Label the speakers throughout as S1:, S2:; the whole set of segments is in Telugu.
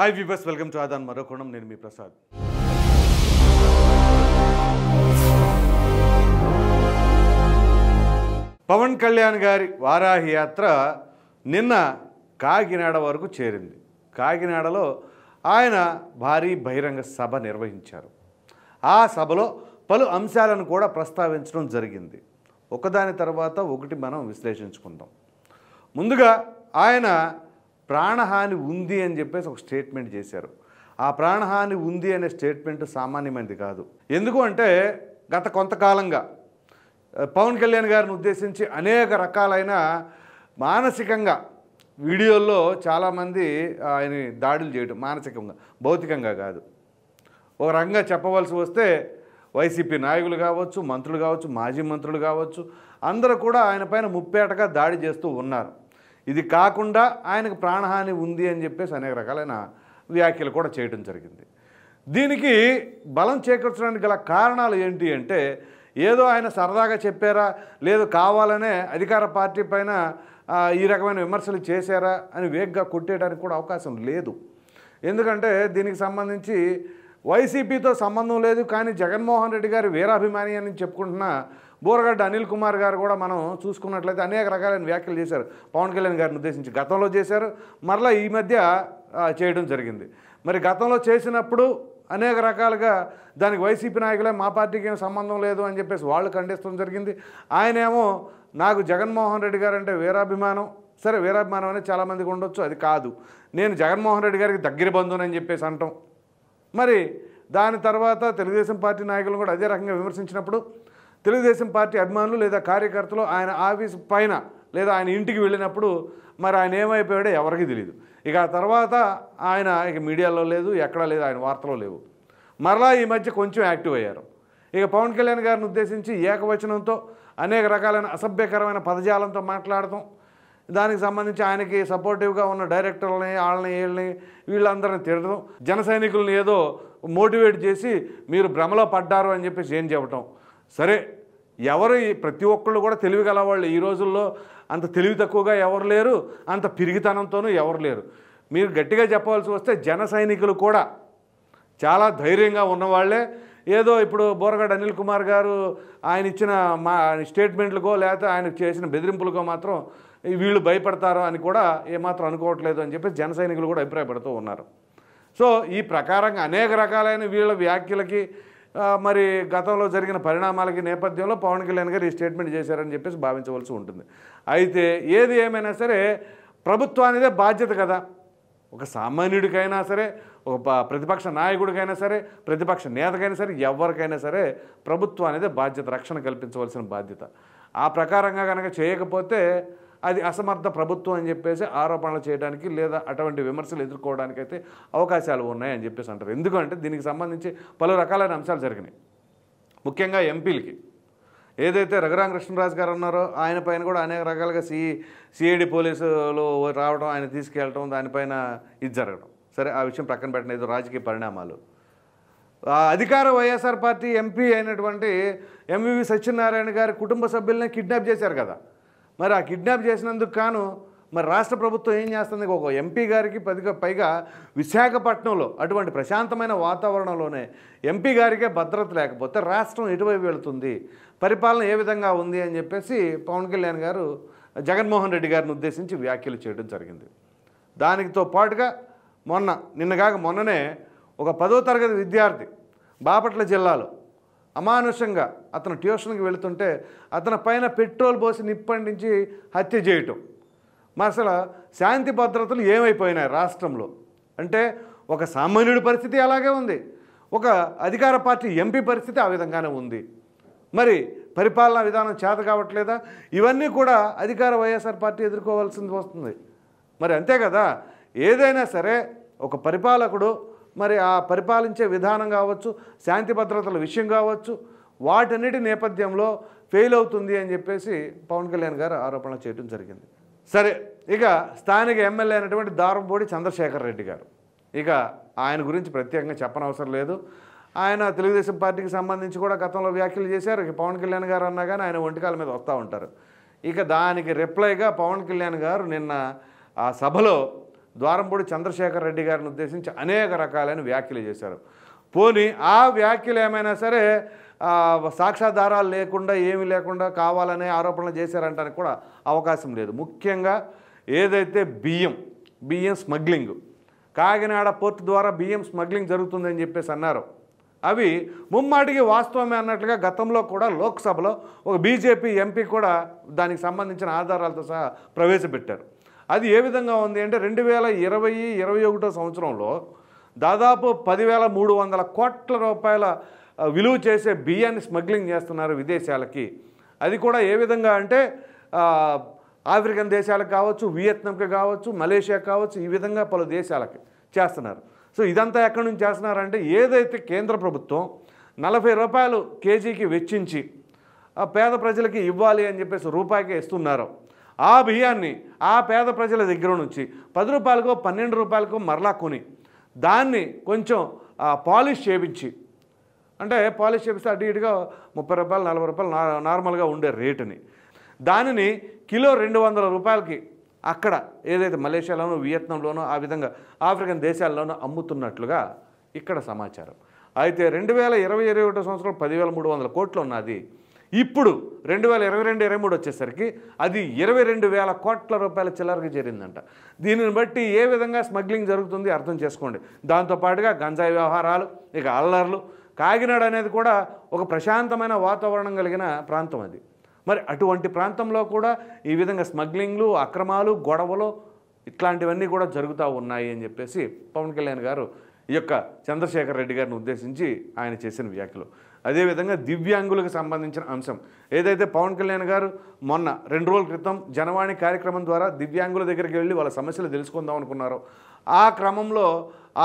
S1: హాయ్ వ్యూబర్స్ వెల్కమ్ టు ఆదాన్ మరో కోణం నేను మీ ప్రసాద్ పవన్ కళ్యాణ్ గారి వారాహి యాత్ర నిన్న కాకినాడ వరకు చేరింది కాకినాడలో ఆయన భారీ బహిరంగ సభ నిర్వహించారు ఆ సభలో పలు అంశాలను కూడా ప్రస్తావించడం జరిగింది ఒకదాని తర్వాత ఒకటి మనం విశ్లేషించుకుందాం ముందుగా ఆయన ప్రాణహాని ఉంది అని చెప్పేసి ఒక స్టేట్మెంట్ చేశారు ఆ ప్రాణహాని ఉంది అనే స్టేట్మెంట్ సామాన్యమైనది కాదు ఎందుకు అంటే గత కొంతకాలంగా పవన్ కళ్యాణ్ గారిని ఉద్దేశించి అనేక రకాలైన మానసికంగా వీడియోల్లో చాలామంది ఆయన దాడులు చేయడం మానసికంగా భౌతికంగా కాదు ఒక రకంగా చెప్పవలసి వస్తే వైసీపీ నాయకులు కావచ్చు మంత్రులు కావచ్చు మాజీ మంత్రులు కావచ్చు అందరూ కూడా ఆయన పైన ముప్పేటగా దాడి చేస్తూ ఉన్నారు ఇది కాకుండా ఆయనకు ప్రాణహాని ఉంది అని చెప్పేసి అనేక రకాలైన వ్యాఖ్యలు కూడా చేయడం జరిగింది దీనికి బలం చేకూర్చడానికి గల కారణాలు ఏంటి అంటే ఏదో ఆయన సరదాగా చెప్పారా లేదు కావాలనే అధికార పార్టీ పైన ఈ రకమైన విమర్శలు చేశారా అని వేగ్గా కొట్టేయడానికి కూడా అవకాశం లేదు ఎందుకంటే దీనికి సంబంధించి వైసీపీతో సంబంధం లేదు కానీ జగన్మోహన్ రెడ్డి గారి వీరాభిమాని అని చెప్పుకుంటున్న బోరగడ్డ అనిల్ కుమార్ గారు కూడా మనం చూసుకున్నట్లయితే అనేక రకాలైన వ్యాఖ్యలు చేశారు పవన్ కళ్యాణ్ గారిని ఉద్దేశించి గతంలో చేశారు మరలా ఈ మధ్య చేయడం జరిగింది మరి గతంలో చేసినప్పుడు అనేక రకాలుగా దానికి వైసీపీ నాయకులే మా పార్టీకి ఏం సంబంధం లేదు అని చెప్పేసి వాళ్ళు ఖండిస్తడం జరిగింది ఆయనేమో నాకు జగన్మోహన్ రెడ్డి గారు అంటే వీరాభిమానం సరే వీరాభిమానం అనేది చాలామందికి ఉండొచ్చు అది కాదు నేను జగన్మోహన్ రెడ్డి గారికి దగ్గర అని చెప్పేసి అంటాం మరి దాని తర్వాత తెలుగుదేశం పార్టీ నాయకులను కూడా అదే రకంగా విమర్శించినప్పుడు తెలుగుదేశం పార్టీ అభిమానులు లేదా కార్యకర్తలు ఆయన ఆఫీస్ పైన లేదా ఆయన ఇంటికి వెళ్ళినప్పుడు మరి ఆయన ఏమైపోయాడో ఎవరికి తెలియదు ఇక ఆ తర్వాత ఆయన ఇక మీడియాలో లేదు ఎక్కడా లేదు ఆయన వార్తలో లేవు మరలా ఈ మధ్య కొంచెం యాక్టివ్ అయ్యారు ఇక పవన్ కళ్యాణ్ గారిని ఉద్దేశించి ఏకవచనంతో అనేక రకాలైన అసభ్యకరమైన పదజాలంతో మాట్లాడటం దానికి సంబంధించి ఆయనకి సపోర్టివ్గా ఉన్న డైరెక్టర్లని వాళ్ళని వీళ్ళని వీళ్ళందరిని తిరగడం జన సైనికులను ఏదో మోటివేట్ చేసి మీరు భ్రమలో పడ్డారు అని చెప్పేసి ఏం చెప్పటం సరే ఎవరు ప్రతి ఒక్కళ్ళు కూడా తెలివి గలవాళ్ళు ఈ రోజుల్లో అంత తెలివి తక్కువగా ఎవరు లేరు అంత పిరిగితనంతోనూ ఎవరు లేరు మీరు గట్టిగా చెప్పవలసి వస్తే జన సైనికులు కూడా చాలా ధైర్యంగా ఉన్నవాళ్లే ఏదో ఇప్పుడు బోరగడ్ అనిల్ కుమార్ గారు ఆయన ఇచ్చిన మా స్టేట్మెంట్లకో లేకపోతే ఆయన చేసిన బెదిరింపులకో మాత్రం వీళ్ళు భయపడతారు అని కూడా ఏమాత్రం అనుకోవట్లేదు అని చెప్పి జన సైనికులు కూడా అభిప్రాయపడుతూ ఉన్నారు సో ఈ ప్రకారంగా అనేక రకాలైన వీళ్ళ వ్యాఖ్యలకి మరి గతంలో జరిగిన పరిణామాలకి నేపథ్యంలో పవన్ కళ్యాణ్ గారు ఈ స్టేట్మెంట్ చేశారని చెప్పేసి భావించవలసి ఉంటుంది అయితే ఏది ఏమైనా సరే ప్రభుత్వానిదే బాధ్యత కదా ఒక సామాన్యుడికైనా సరే ఒక ప్రతిపక్ష నాయకుడికైనా సరే ప్రతిపక్ష నేతకైనా సరే ఎవరికైనా సరే ప్రభుత్వం అనేది బాధ్యత రక్షణ కల్పించవలసిన బాధ్యత ఆ ప్రకారంగా కనుక చేయకపోతే అది అసమర్థ ప్రభుత్వం అని చెప్పేసి ఆరోపణలు చేయడానికి లేదా అటువంటి విమర్శలు ఎదుర్కోవడానికి అయితే అవకాశాలు ఉన్నాయని చెప్పేసి అంటారు ఎందుకంటే దీనికి సంబంధించి పలు రకాలైన అంశాలు జరిగినాయి ముఖ్యంగా ఎంపీలకి ఏదైతే రఘురామ కృష్ణరాజు గారు ఉన్నారో ఆయన పైన కూడా అనేక రకాలుగా సి సిఐడి పోలీసులు రావడం ఆయన తీసుకెళ్ళటం దానిపైన ఇది జరగడం సరే ఆ విషయం ప్రక్కన పెట్టిన ఏదో రాజకీయ పరిణామాలు అధికార వైఎస్ఆర్ పార్టీ ఎంపీ అయినటువంటి ఎంవివి సత్యనారాయణ గారి కుటుంబ సభ్యుల్ని కిడ్నాప్ చేశారు కదా మరి ఆ కిడ్నాప్ చేసినందుకు కాను మరి రాష్ట్ర ప్రభుత్వం ఏం చేస్తుంది ఒక ఎంపీ గారికి పదిగా పైగా విశాఖపట్నంలో అటువంటి ప్రశాంతమైన వాతావరణంలోనే ఎంపీ గారికే భద్రత లేకపోతే రాష్ట్రం ఎటువైపు వెళుతుంది పరిపాలన ఏ విధంగా ఉంది అని చెప్పేసి పవన్ కళ్యాణ్ గారు జగన్మోహన్ రెడ్డి గారిని ఉద్దేశించి వ్యాఖ్యలు చేయడం జరిగింది దానితో పాటుగా మొన్న నిన్నగాక మొన్ననే ఒక పదో తరగతి విద్యార్థి బాపట్ల జిల్లాలో అమానుషంగా అతను ట్యూషన్కి వెళుతుంటే అతని పైన పెట్రోల్ పోసి నిప్పండించి హత్య చేయటం మరి అసలు శాంతి భద్రతలు ఏమైపోయినాయి రాష్ట్రంలో అంటే ఒక సామాన్యుడి పరిస్థితి అలాగే ఉంది ఒక అధికార పార్టీ ఎంపీ పరిస్థితి ఆ విధంగానే ఉంది మరి పరిపాలనా విధానం చేత కావట్లేదా ఇవన్నీ కూడా అధికార వైఎస్ఆర్ పార్టీ ఎదుర్కోవాల్సింది వస్తుంది మరి అంతే కదా ఏదైనా సరే ఒక పరిపాలకుడు మరి ఆ పరిపాలించే విధానం కావచ్చు శాంతి భద్రతల విషయం కావచ్చు వాటన్నిటి నేపథ్యంలో ఫెయిల్ అవుతుంది అని చెప్పేసి పవన్ కళ్యాణ్ గారు ఆరోపణ చేయడం జరిగింది సరే ఇక స్థానిక ఎమ్మెల్యే అయినటువంటి దారంపూడి చంద్రశేఖర్ రెడ్డి గారు ఇక ఆయన గురించి ప్రత్యేకంగా చెప్పనవసరం లేదు ఆయన తెలుగుదేశం పార్టీకి సంబంధించి కూడా గతంలో వ్యాఖ్యలు చేశారు ఇక పవన్ కళ్యాణ్ గారు అన్నా కానీ ఆయన ఒంటికాల మీద వస్తూ ఉంటారు ఇక దానికి రిప్లైగా పవన్ కళ్యాణ్ గారు నిన్న ఆ సభలో ద్వారంపూడి చంద్రశేఖర్ రెడ్డి గారిని ఉద్దేశించి అనేక రకాలైన వ్యాఖ్యలు చేశారు పోని ఆ వ్యాఖ్యలు ఏమైనా సరే సాక్ష్యాధారాలు లేకుండా ఏమీ లేకుండా కావాలనే ఆరోపణలు చేశారంటానికి కూడా అవకాశం లేదు ముఖ్యంగా ఏదైతే బియ్యం బియ్యం స్మగ్లింగ్ కాకినాడ పోర్ట్ ద్వారా బియ్యం స్మగ్లింగ్ జరుగుతుందని చెప్పేసి అన్నారు అవి ముమ్మాటికి వాస్తవమే అన్నట్లుగా గతంలో కూడా లోక్సభలో ఒక బీజేపీ ఎంపీ కూడా దానికి సంబంధించిన ఆధారాలతో సహా ప్రవేశపెట్టారు అది ఏ విధంగా ఉంది అంటే రెండు వేల ఇరవై ఇరవై ఒకటో సంవత్సరంలో దాదాపు పదివేల మూడు వందల కోట్ల రూపాయల విలువ చేసే బియ్యాన్ని స్మగ్లింగ్ చేస్తున్నారు విదేశాలకి అది కూడా ఏ విధంగా అంటే ఆఫ్రికన్ దేశాలకు కావచ్చు వియత్నాంకి కావచ్చు మలేషియా కావచ్చు ఈ విధంగా పలు దేశాలకి చేస్తున్నారు సో ఇదంతా ఎక్కడి నుంచి చేస్తున్నారంటే ఏదైతే కేంద్ర ప్రభుత్వం నలభై రూపాయలు కేజీకి వెచ్చించి పేద ప్రజలకి ఇవ్వాలి అని చెప్పేసి రూపాయికి ఇస్తున్నారో ఆ బియ్యాన్ని ఆ పేద ప్రజల దగ్గర నుంచి పది రూపాయలకు పన్నెండు రూపాయలకు మరలా కొని దాన్ని కొంచెం పాలిష్ చేపించి అంటే పాలిష్ చేపిస్తే అటు ఇటుగా ముప్పై రూపాయలు నలభై రూపాయలు నార్మల్గా ఉండే రేటుని దానిని కిలో రెండు వందల రూపాయలకి అక్కడ ఏదైతే మలేషియాలోనో వియత్నాంలోనో ఆ విధంగా ఆఫ్రికన్ దేశాల్లోనూ అమ్ముతున్నట్లుగా ఇక్కడ సమాచారం అయితే రెండు వేల ఇరవై ఇరవై ఒకటో సంవత్సరం పదివేల మూడు వందల కోట్లు ఉన్నది ఇప్పుడు రెండు వేల ఇరవై రెండు ఇరవై మూడు వచ్చేసరికి అది ఇరవై రెండు వేల కోట్ల రూపాయల చిల్లరగా చేరిందంట దీనిని బట్టి ఏ విధంగా స్మగ్లింగ్ జరుగుతుంది అర్థం చేసుకోండి దాంతోపాటుగా గంజాయి వ్యవహారాలు ఇక అల్లర్లు కాకినాడ అనేది కూడా ఒక ప్రశాంతమైన వాతావరణం కలిగిన ప్రాంతం అది మరి అటువంటి ప్రాంతంలో కూడా ఈ విధంగా స్మగ్లింగ్లు అక్రమాలు గొడవలు ఇట్లాంటివన్నీ కూడా జరుగుతూ ఉన్నాయి అని చెప్పేసి పవన్ కళ్యాణ్ గారు ఈ యొక్క చంద్రశేఖర్ రెడ్డి గారిని ఉద్దేశించి ఆయన చేసిన వ్యాఖ్యలు అదేవిధంగా దివ్యాంగులకు సంబంధించిన అంశం ఏదైతే పవన్ కళ్యాణ్ గారు మొన్న రెండు రోజుల క్రితం జనవాణి కార్యక్రమం ద్వారా దివ్యాంగుల దగ్గరికి వెళ్ళి వాళ్ళ సమస్యలు తెలుసుకుందాం అనుకున్నారు ఆ క్రమంలో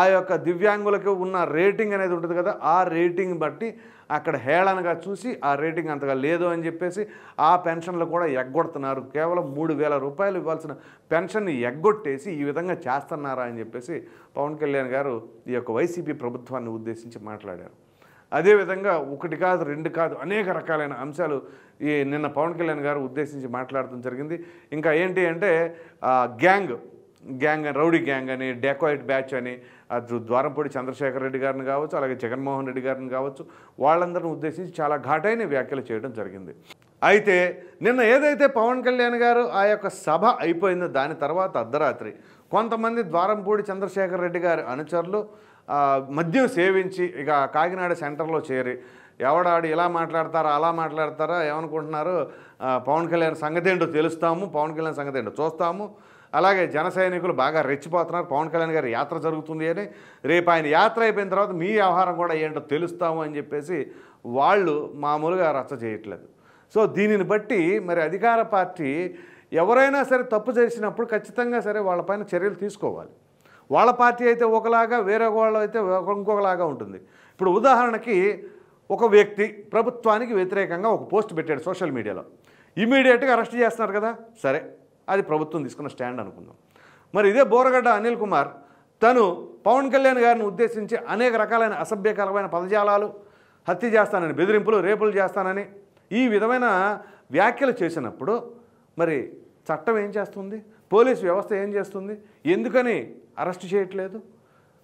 S1: ఆ యొక్క దివ్యాంగులకు ఉన్న రేటింగ్ అనేది ఉంటుంది కదా ఆ రేటింగ్ బట్టి అక్కడ హేళనగా చూసి ఆ రేటింగ్ అంతగా లేదు అని చెప్పేసి ఆ పెన్షన్లు కూడా ఎగ్గొడుతున్నారు కేవలం మూడు వేల రూపాయలు ఇవ్వాల్సిన పెన్షన్ని ఎగ్గొట్టేసి ఈ విధంగా చేస్తున్నారా అని చెప్పేసి పవన్ కళ్యాణ్ గారు ఈ యొక్క వైసీపీ ప్రభుత్వాన్ని ఉద్దేశించి మాట్లాడారు అదేవిధంగా ఒకటి కాదు రెండు కాదు అనేక రకాలైన అంశాలు ఈ నిన్న పవన్ కళ్యాణ్ గారు ఉద్దేశించి మాట్లాడటం జరిగింది ఇంకా ఏంటి అంటే గ్యాంగ్ గ్యాంగ్ రౌడీ గ్యాంగ్ అని డెకోయిట్ బ్యాచ్ అని అది ద్వారంపూడి చంద్రశేఖర రెడ్డి గారిని కావచ్చు అలాగే జగన్మోహన్ రెడ్డి గారిని కావచ్చు వాళ్ళందరిని ఉద్దేశించి చాలా ఘాటైన వ్యాఖ్యలు చేయడం జరిగింది అయితే నిన్న ఏదైతే పవన్ కళ్యాణ్ గారు ఆ యొక్క సభ అయిపోయిందో దాని తర్వాత అర్ధరాత్రి కొంతమంది ద్వారంపూడి చంద్రశేఖర రెడ్డి గారి అనుచరులు మద్యం సేవించి ఇక కాకినాడ సెంటర్లో చేరి ఎవడాడు ఇలా మాట్లాడతారా అలా మాట్లాడతారా ఏమనుకుంటున్నారు పవన్ కళ్యాణ్ సంగతి ఏంటో తెలుస్తాము పవన్ కళ్యాణ్ సంగతి ఏంటో చూస్తాము అలాగే జన సైనికులు బాగా రెచ్చిపోతున్నారు పవన్ కళ్యాణ్ గారి యాత్ర జరుగుతుంది అని రేపు ఆయన యాత్ర అయిపోయిన తర్వాత మీ వ్యవహారం కూడా ఏంటో తెలుస్తాము అని చెప్పేసి వాళ్ళు మామూలుగా రచ్చ చేయట్లేదు సో దీనిని బట్టి మరి అధికార పార్టీ ఎవరైనా సరే తప్పు చేసినప్పుడు ఖచ్చితంగా సరే వాళ్ళపైన చర్యలు తీసుకోవాలి వాళ్ళ పార్టీ అయితే ఒకలాగా వేరే వాళ్ళు అయితే ఇంకొకలాగా ఉంటుంది ఇప్పుడు ఉదాహరణకి ఒక వ్యక్తి ప్రభుత్వానికి వ్యతిరేకంగా ఒక పోస్ట్ పెట్టాడు సోషల్ మీడియాలో ఇమీడియట్గా అరెస్ట్ చేస్తున్నారు కదా సరే అది ప్రభుత్వం తీసుకున్న స్టాండ్ అనుకుందాం మరి ఇదే బోరగడ్డ అనిల్ కుమార్ తను పవన్ కళ్యాణ్ గారిని ఉద్దేశించి అనేక రకాలైన అసభ్యకరమైన పదజాలాలు హత్య చేస్తానని బెదిరింపులు రేపులు చేస్తానని ఈ విధమైన వ్యాఖ్యలు చేసినప్పుడు మరి చట్టం ఏం చేస్తుంది పోలీసు వ్యవస్థ ఏం చేస్తుంది ఎందుకని అరెస్ట్ చేయట్లేదు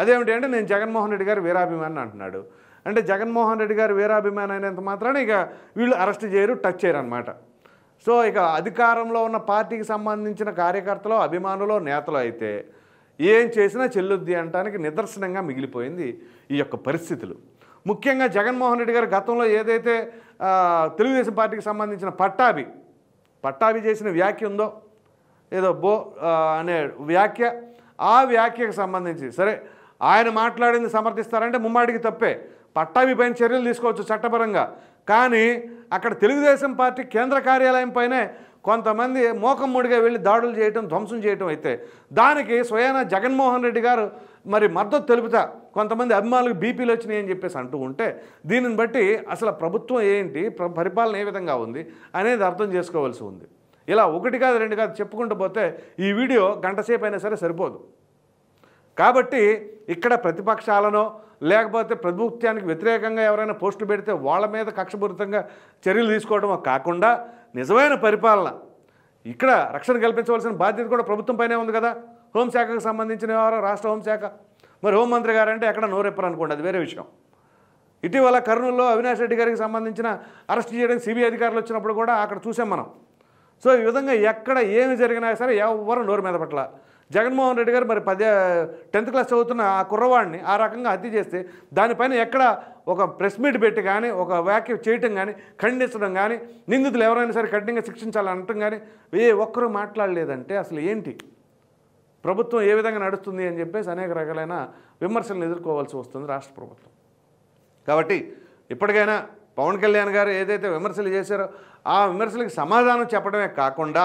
S1: అదేమిటంటే నేను జగన్మోహన్ రెడ్డి గారు వీరాభిమాని అంటున్నాడు అంటే జగన్మోహన్ రెడ్డి గారు వీరాభిమాని అయినంత మాత్రాన ఇక వీళ్ళు అరెస్ట్ చేయరు టచ్ చేయరు అనమాట సో ఇక అధికారంలో ఉన్న పార్టీకి సంబంధించిన కార్యకర్తలు అభిమానులు నేతలు అయితే ఏం చేసినా చెల్లుద్ది అంటానికి నిదర్శనంగా మిగిలిపోయింది ఈ యొక్క పరిస్థితులు ముఖ్యంగా జగన్మోహన్ రెడ్డి గారు గతంలో ఏదైతే తెలుగుదేశం పార్టీకి సంబంధించిన పట్టాభి పట్టాభి చేసిన వ్యాఖ్య ఉందో ఏదో బో అనే వ్యాఖ్య ఆ వ్యాఖ్యకు సంబంధించి సరే ఆయన మాట్లాడింది సమర్థిస్తారంటే ముమ్మాడికి తప్పే పైన చర్యలు తీసుకోవచ్చు చట్టపరంగా కానీ అక్కడ తెలుగుదేశం పార్టీ కేంద్ర కార్యాలయం పైనే కొంతమంది మోకం ముడిగా వెళ్ళి దాడులు చేయటం ధ్వంసం చేయటం అయితే దానికి స్వయాన జగన్మోహన్ రెడ్డి గారు మరి మద్దతు తెలుపుతా కొంతమంది అభిమానులకు బీపీలు వచ్చినాయి అని చెప్పేసి అంటూ ఉంటే దీనిని బట్టి అసలు ప్రభుత్వం ఏంటి పరిపాలన ఏ విధంగా ఉంది అనేది అర్థం చేసుకోవాల్సి ఉంది ఇలా ఒకటి కాదు రెండు కాదు చెప్పుకుంటూ పోతే ఈ వీడియో గంటసేపు అయినా సరే సరిపోదు కాబట్టి ఇక్కడ ప్రతిపక్షాలనో లేకపోతే ప్రభుత్వానికి వ్యతిరేకంగా ఎవరైనా పోస్టులు పెడితే వాళ్ళ మీద కక్షపూరితంగా చర్యలు తీసుకోవడమో కాకుండా నిజమైన పరిపాలన ఇక్కడ రక్షణ కల్పించవలసిన బాధ్యత కూడా ప్రభుత్వం ఉంది కదా హోంశాఖకు సంబంధించిన వ్యవహారం రాష్ట్ర హోంశాఖ మరి హోంమంత్రి గారు అంటే ఎక్కడ నోరెప్పరు అనుకోండి అది వేరే విషయం ఇటీవల కర్నూలులో అవినాష్ రెడ్డి గారికి సంబంధించిన అరెస్ట్ చేయడానికి సిబిఐ అధికారులు వచ్చినప్పుడు కూడా అక్కడ చూసాం మనం సో ఈ విధంగా ఎక్కడ ఏమి జరిగినా సరే ఎవరు నోరు మీద పట్ల జగన్మోహన్ రెడ్డి గారు మరి పదే టెన్త్ క్లాస్ చదువుతున్న ఆ కుర్రవాడిని ఆ రకంగా హత్య చేస్తే దానిపైన ఎక్కడ ఒక ప్రెస్ మీట్ పెట్టి కానీ ఒక వ్యాఖ్య చేయటం కానీ ఖండించడం కానీ నిందితులు ఎవరైనా సరే కఠినంగా శిక్షించాలని కానీ ఏ ఒక్కరూ మాట్లాడలేదంటే అసలు ఏంటి ప్రభుత్వం ఏ విధంగా నడుస్తుంది అని చెప్పేసి అనేక రకాలైన విమర్శలను ఎదుర్కోవాల్సి వస్తుంది రాష్ట్ర ప్రభుత్వం కాబట్టి ఇప్పటికైనా పవన్ కళ్యాణ్ గారు ఏదైతే విమర్శలు చేశారో ఆ విమర్శలకు సమాధానం చెప్పడమే కాకుండా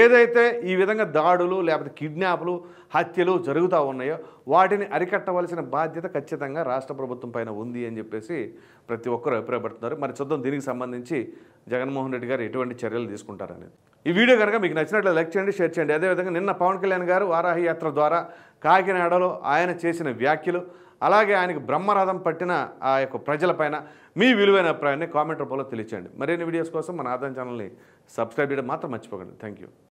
S1: ఏదైతే ఈ విధంగా దాడులు లేకపోతే కిడ్నాప్లు హత్యలు జరుగుతూ ఉన్నాయో వాటిని అరికట్టవలసిన బాధ్యత ఖచ్చితంగా రాష్ట్ర ప్రభుత్వం పైన ఉంది అని చెప్పేసి ప్రతి ఒక్కరు అభిప్రాయపడుతున్నారు మరి చూద్దాం దీనికి సంబంధించి జగన్మోహన్ రెడ్డి గారు ఎటువంటి చర్యలు తీసుకుంటారనేది ఈ వీడియో కనుక మీకు నచ్చినట్లు లైక్ చేయండి షేర్ చేయండి అదేవిధంగా నిన్న పవన్ కళ్యాణ్ గారు వారాహి యాత్ర ద్వారా కాకినాడలో ఆయన చేసిన వ్యాఖ్యలు అలాగే ఆయనకు బ్రహ్మరథం పట్టిన ఆ యొక్క ప్రజలపైన మీ విలువైన అభిప్రాయాన్ని కామెంట్ రూపంలో తెలియచేయండి మరిన్ని వీడియోస్ కోసం మన ఆదాయం ఛానల్ని సబ్స్క్రైబ్ చేయడం మాత్రం మర్చిపోకండి థ్యాంక్